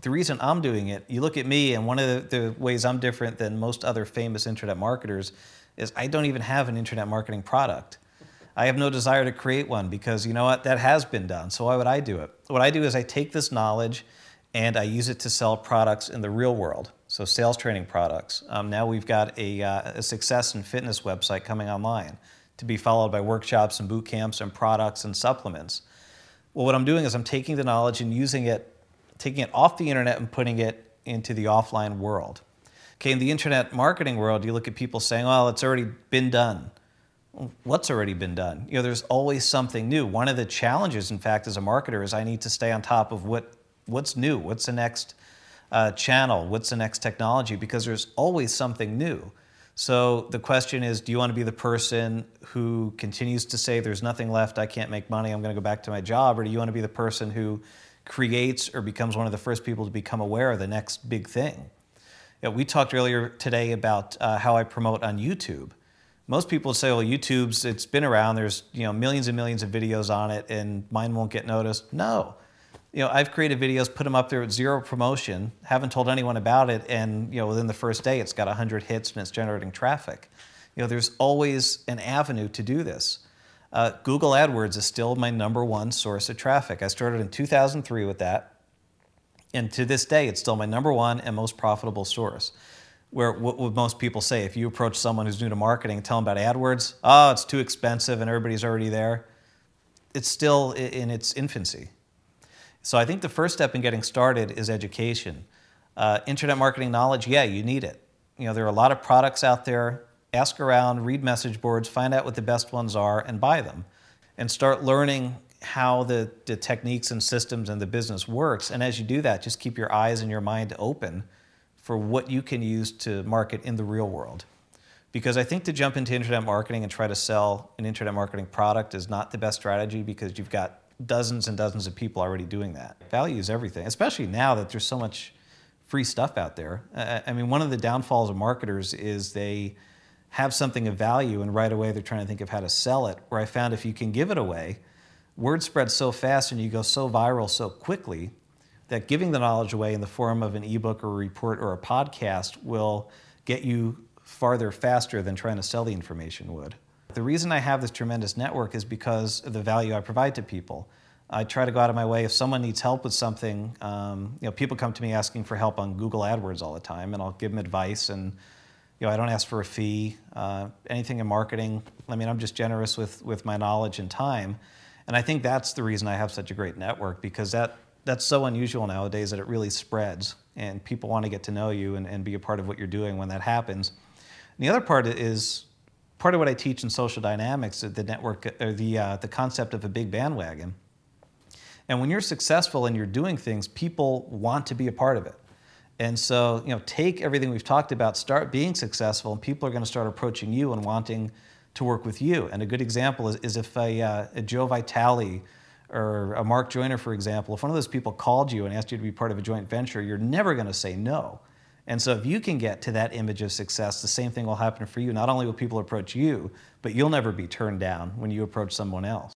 the reason I'm doing it, you look at me, and one of the, the, ways I'm different than most other famous internet marketers is I don't even have an internet marketing product. I have no desire to create one because you know what? That has been done. So why would I do it? What I do is I take this knowledge and I use it to sell products in the real world. So sales training products. Um, now we've got a, uh, a success and fitness website coming online to be followed by workshops and boot camps and products and supplements. Well, what I'm doing is I'm taking the knowledge and using it taking it off the internet and putting it into the offline world. Okay, in the internet marketing world, you look at people saying, well, it's already been done. what's already been done? You know, there's always something new. One of the challenges, in fact, as a marketer is I need to stay on top of what, what's new, what's the next uh, channel, what's the next technology, because there's always something new. So the question is, do you want to be the person who continues to say there's nothing left, I can't make money, I'm going to go back to my job, or do you want to be the person who creates or becomes one of the first people to become aware of the next big thing. You know, we talked earlier today about uh, how I promote on YouTube. Most people say, well, YouTube's, it's been around, there's you know, millions and millions of videos on it and mine won't get noticed. No, you know, I've created videos, put them up there with zero promotion, haven't told anyone about it, and you know, within the first day, it's got 100 hits and it's generating traffic. You know, there's always an avenue to do this uh, Google AdWords is still my number one source of traffic. I started in 2003 with that. And to this day, it's still my number one and most profitable source. Where what would most people say if you approach someone who's new to marketing and tell them about AdWords, oh, it's too expensive and everybody's already there. It's still in its infancy. So I think the first step in getting started is education. Uh, internet marketing knowledge, yeah, you need it. You know, there are a lot of products out there ask around, read message boards, find out what the best ones are, and buy them, and start learning how the, the techniques and systems and the business works. And as you do that, just keep your eyes and your mind open for what you can use to market in the real world. Because I think to jump into internet marketing and try to sell an internet marketing product is not the best strategy because you've got dozens and dozens of people already doing that. Value is everything, especially now that there's so much free stuff out there. I mean, one of the downfalls of marketers is they have something of value and right away they're trying to think of how to sell it. Where I found if you can give it away, word spreads so fast and you go so viral so quickly that giving the knowledge away in the form of an ebook or a report or a podcast will get you farther faster than trying to sell the information would. The reason I have this tremendous network is because of the value I provide to people. I try to go out of my way. If someone needs help with something, um, you know, people come to me asking for help on Google AdWords all the time, and I'll give them advice and you know, I don't ask for a fee. Uh, anything in marketing, I mean, I'm just generous with with my knowledge and time, and I think that's the reason I have such a great network because that that's so unusual nowadays that it really spreads and people want to get to know you and, and be a part of what you're doing when that happens. And the other part is part of what I teach in social dynamics, the network or uh, the uh, the concept of a big bandwagon. And when you're successful and you're doing things, people want to be a part of it. And so, you know, take everything we've talked about, start being successful, and people are going to start approaching you and wanting to work with you. And a good example is, is if a, uh, a Joe Vitale or a Mark Joyner, for example, if one of those people called you and asked you to be part of a joint venture, you're never going to say no. And so, if you can get to that image of success, the same thing will happen for you. Not only will people approach you, but you'll never be turned down when you approach someone else.